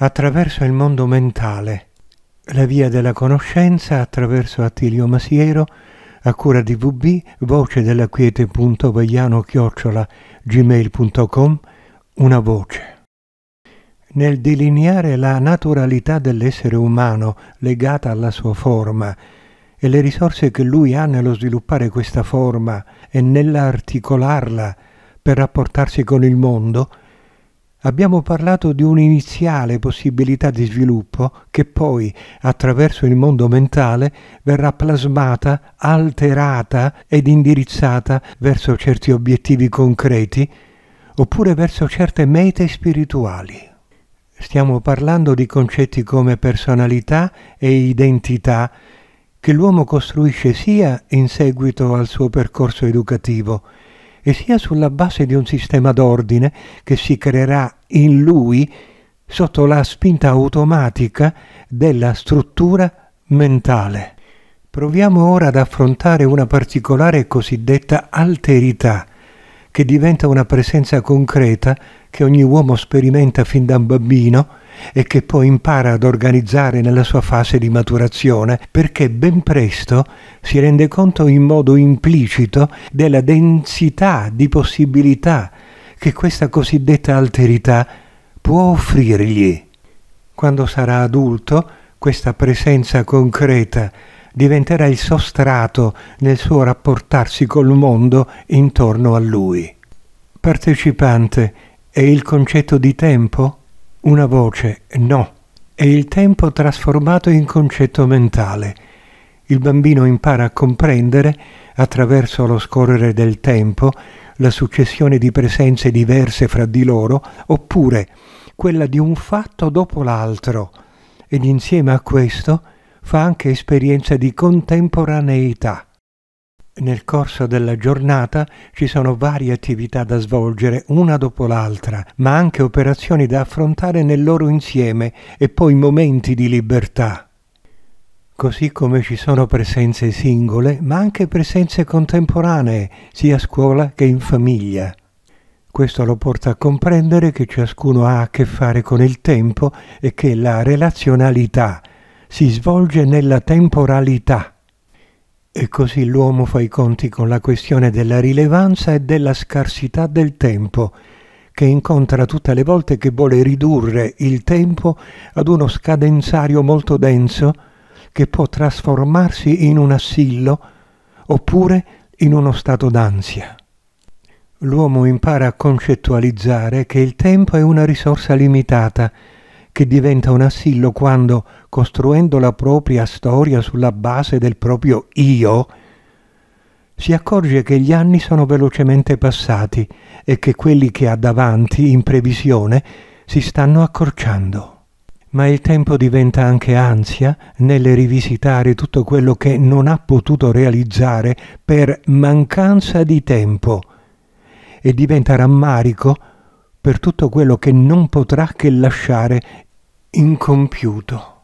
attraverso il mondo mentale, la via della conoscenza attraverso Attilio Masiero, a cura di VB, voce della quiete.vagliano gmail.com, una voce. Nel delineare la naturalità dell'essere umano legata alla sua forma e le risorse che lui ha nello sviluppare questa forma e nell'articolarla per rapportarsi con il mondo, Abbiamo parlato di un'iniziale possibilità di sviluppo che poi, attraverso il mondo mentale, verrà plasmata, alterata ed indirizzata verso certi obiettivi concreti oppure verso certe mete spirituali. Stiamo parlando di concetti come personalità e identità che l'uomo costruisce sia in seguito al suo percorso educativo, e sia sulla base di un sistema d'ordine che si creerà in lui sotto la spinta automatica della struttura mentale. Proviamo ora ad affrontare una particolare cosiddetta alterità, che diventa una presenza concreta che ogni uomo sperimenta fin da un bambino e che poi impara ad organizzare nella sua fase di maturazione, perché ben presto si rende conto in modo implicito della densità di possibilità che questa cosiddetta alterità può offrirgli. Quando sarà adulto, questa presenza concreta diventerà il sostrato nel suo rapportarsi col mondo intorno a lui. Partecipante, è il concetto di tempo? Una voce no, è il tempo trasformato in concetto mentale. Il bambino impara a comprendere, attraverso lo scorrere del tempo, la successione di presenze diverse fra di loro, oppure quella di un fatto dopo l'altro, ed insieme a questo fa anche esperienza di contemporaneità nel corso della giornata ci sono varie attività da svolgere una dopo l'altra, ma anche operazioni da affrontare nel loro insieme e poi momenti di libertà. Così come ci sono presenze singole, ma anche presenze contemporanee, sia a scuola che in famiglia. Questo lo porta a comprendere che ciascuno ha a che fare con il tempo e che la relazionalità si svolge nella temporalità. E così l'uomo fa i conti con la questione della rilevanza e della scarsità del tempo, che incontra tutte le volte che vuole ridurre il tempo ad uno scadenzario molto denso che può trasformarsi in un assillo oppure in uno stato d'ansia. L'uomo impara a concettualizzare che il tempo è una risorsa limitata, che diventa un assillo quando, costruendo la propria storia sulla base del proprio io, si accorge che gli anni sono velocemente passati e che quelli che ha davanti, in previsione, si stanno accorciando. Ma il tempo diventa anche ansia nel rivisitare tutto quello che non ha potuto realizzare per mancanza di tempo e diventa rammarico per tutto quello che non potrà che lasciare incompiuto.